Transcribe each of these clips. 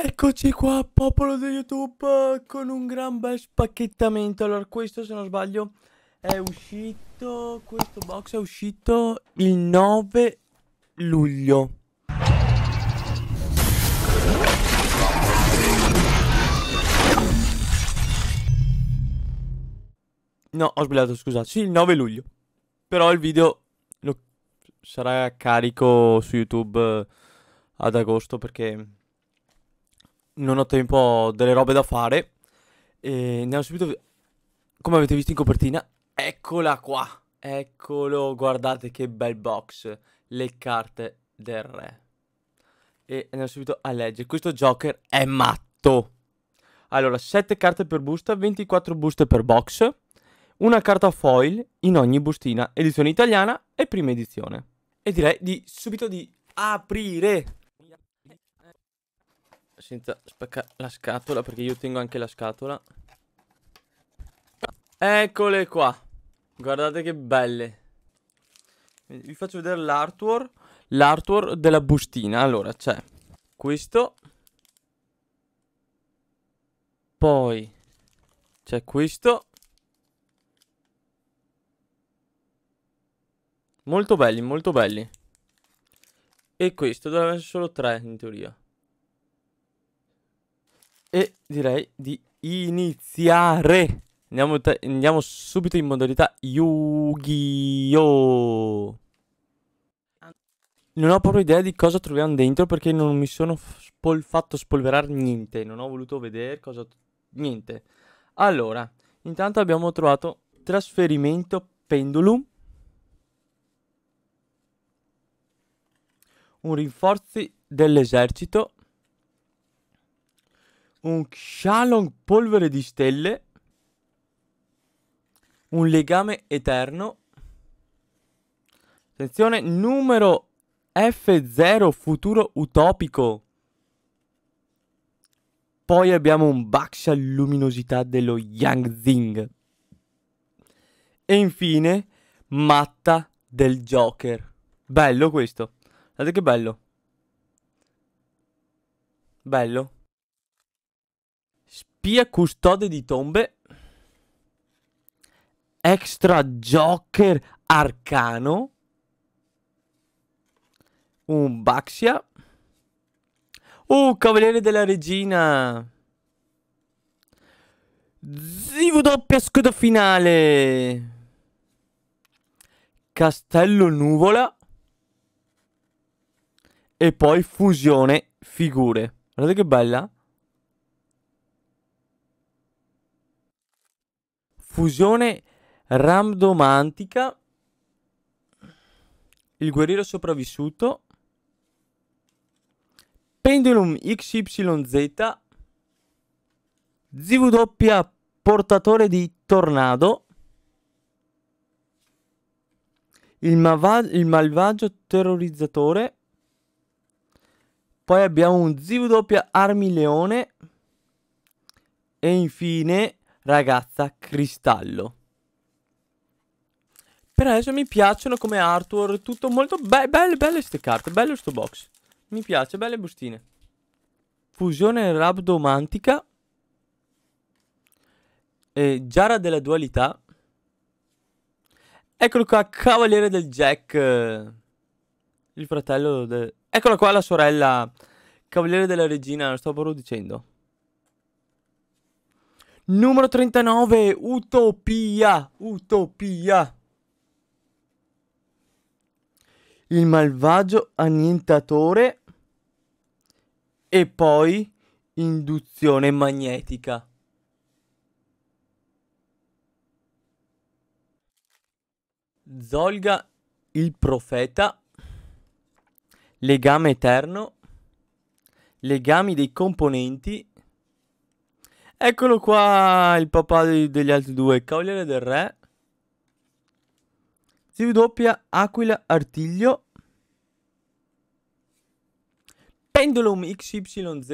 Eccoci qua, popolo di YouTube, con un gran bel spacchettamento. Allora, questo, se non sbaglio, è uscito... Questo box è uscito il 9 luglio. No, ho sbagliato, scusate. Sì, il 9 luglio. Però il video sarà carico su YouTube eh, ad agosto perché non ho tempo, ho delle robe da fare. E andiamo subito, come avete visto in copertina, eccola qua. Eccolo, guardate che bel box, le carte del re. E andiamo subito a leggere, questo Joker è matto. Allora, 7 carte per busta, 24 buste per box, una carta foil in ogni bustina, edizione italiana e prima edizione. E direi di subito di aprire senza spaccare la scatola perché io tengo anche la scatola. Eccole qua. Guardate che belle. Vi faccio vedere l'artwork. L'artwork della bustina. Allora c'è questo. Poi c'è questo. Molto belli, molto belli. E questo dovrebbe essere solo tre in teoria. E direi di iniziare. Andiamo, andiamo subito in modalità Yu-Gi-Oh! Non ho proprio idea di cosa troviamo dentro perché non mi sono spol fatto spolverare niente. Non ho voluto vedere cosa... Niente. Allora, intanto abbiamo trovato trasferimento pendulum. Un rinforzi dell'esercito un Shalong polvere di stelle. Un legame eterno. Attenzione, numero F0 futuro utopico. Poi abbiamo un Baksha luminosità dello Yang Zing, E infine matta del Joker. Bello questo. Guardate che bello. Bello. Pia custode di tombe. Extra Joker arcano. Un Baxia. Oh, cavaliere della regina. Zivo doppia scudo finale. Castello nuvola. E poi fusione figure. Guardate che bella. Fusione randomantica. Il guerriero sopravvissuto. Pendulum XYZ. ZW portatore di tornado. Il, il, malvagio terrorizzatore. Poi abbiamo un ZW armi leone. E infine ragazza cristallo. Per adesso mi piacciono come artwork, tutto molto be belle, belle queste carte, bello sto box. Mi piace, belle bustine. Fusione rabdomantica. Eh, Giara della dualità. Eccolo qua, cavaliere del Jack. Il fratello del... Eccola qua la sorella. Cavaliere della regina, lo stavo proprio dicendo. Numero 39, Utopia, Utopia. Il malvagio annientatore e poi induzione magnetica. Zolga il profeta, legame eterno, legami dei componenti Eccolo qua il papà dei, degli altri due, Cavaliere del Re. Si ridoppia Aquila Artiglio. Pendulum XYZ.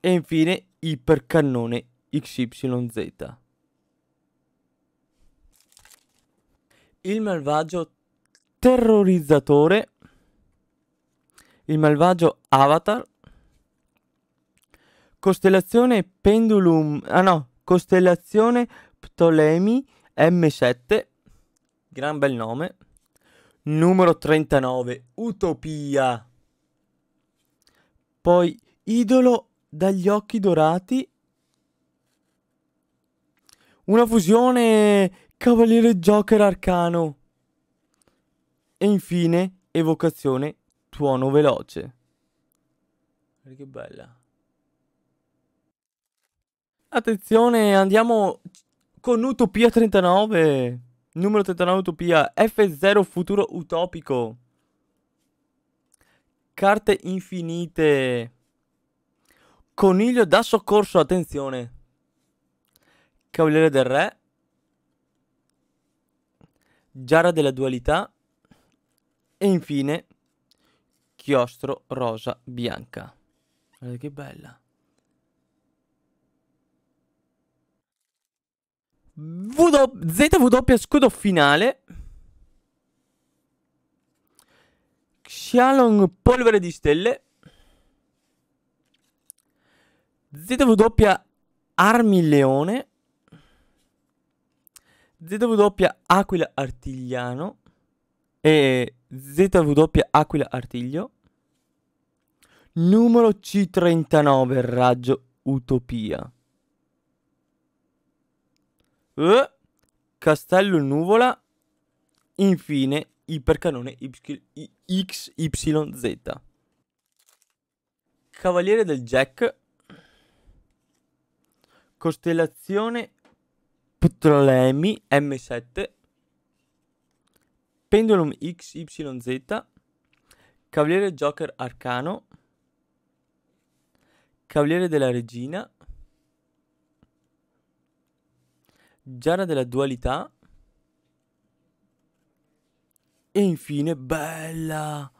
E infine Ipercannone XYZ. Il malvagio terrorizzatore. Il malvagio avatar. Costellazione Pendulum. Ah no, costellazione Ptolemy M7. Gran bel nome. Numero 39, Utopia. Poi Idolo dagli occhi dorati. Una fusione Cavaliere Joker Arcano. E infine Evocazione Tuono Veloce. Guarda Che bella. Attenzione, andiamo con Utopia 39. Numero 39 Utopia, F0 futuro utopico. Carte infinite. Coniglio da soccorso, attenzione. Cavaliere del Re. Giara della dualità. E infine, chiostro rosa bianca. Guarda che bella. ZW scudo finale. Xialon polvere di stelle. ZW armi leone. ZW aquila artigliano. E ZW aquila artiglio. Numero C39 raggio utopia eh, Castello Nuvola, infine Ipercanone XYZ. Cavaliere del Jack, Costellazione Ptolemi M7, Pendulum XYZ, Cavaliere Joker Arcano, Cavaliere della Regina, Giara della dualità. E infine, bella!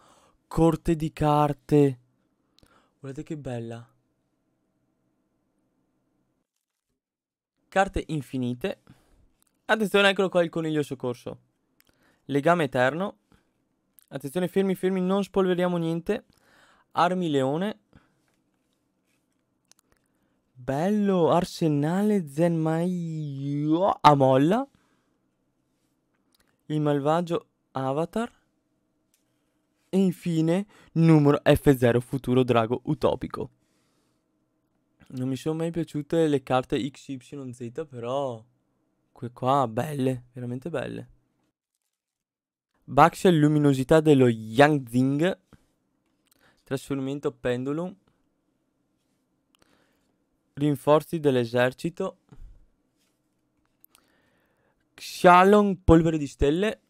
Corte di carte. Guardate che bella. Carte infinite. Attenzione, eccolo qua il coniglio soccorso. Legame eterno. Attenzione, fermi, fermi, non spolveriamo niente. Armi leone. Bello, Arsenale Zenmaio a molla. Il malvagio Avatar. E infine, numero F0 Futuro Drago Utopico. Non mi sono mai piaciute le carte XYZ, però... Que qua, belle, veramente belle. Baxia Luminosità dello Yang Zing. Trasformamento Pendulum. Rinforzi dell'esercito. Xalon, polvere di stelle.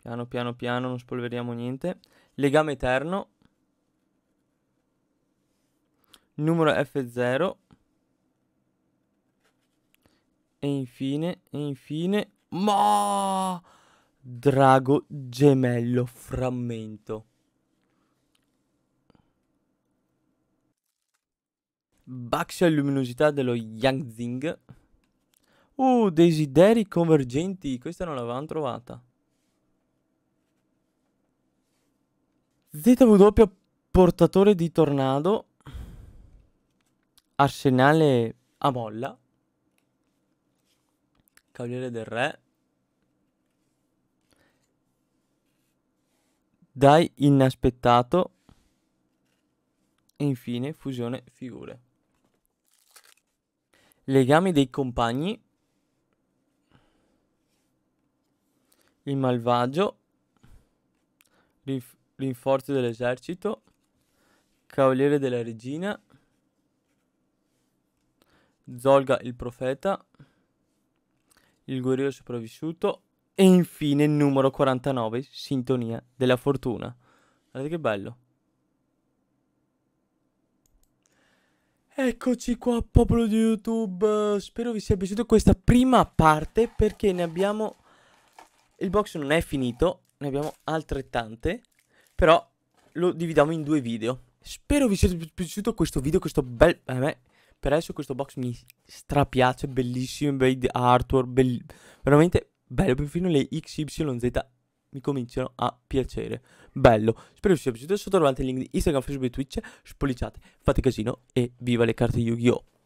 Piano, piano, piano, non spolveriamo niente. Legame eterno. Numero F0. E infine, e infine... Ma! Drago gemello frammento. Baxia luminosità dello Yangzing. Uh, desideri convergenti. Questa non l'avevamo trovata. ZW portatore di tornado. Arsenale a molla. Cavaliere del re. Dai inaspettato. E infine fusione figure. Legami dei compagni. Il malvagio. rinforzo dell'esercito. Cavaliere della regina. Zolga il profeta. Il guerriero sopravvissuto. E infine il numero 49, Sintonia della fortuna. Guardate che bello. Eccoci qua popolo di YouTube, spero vi sia piaciuta questa prima parte perché ne abbiamo, il box non è finito, ne abbiamo altrettante, però lo dividiamo in due video. Spero vi sia piaciuto questo video, questo bel, a me per adesso questo box mi strapiace, bellissimo, bei artwork, bell... veramente bello, perfino le XYZ mi cominciano a piacere. Bello, spero vi sia piaciuto, sotto trovate il link di Instagram, Facebook e Twitch, spolliciate, fate casino e viva le carte Yu-Gi-Oh!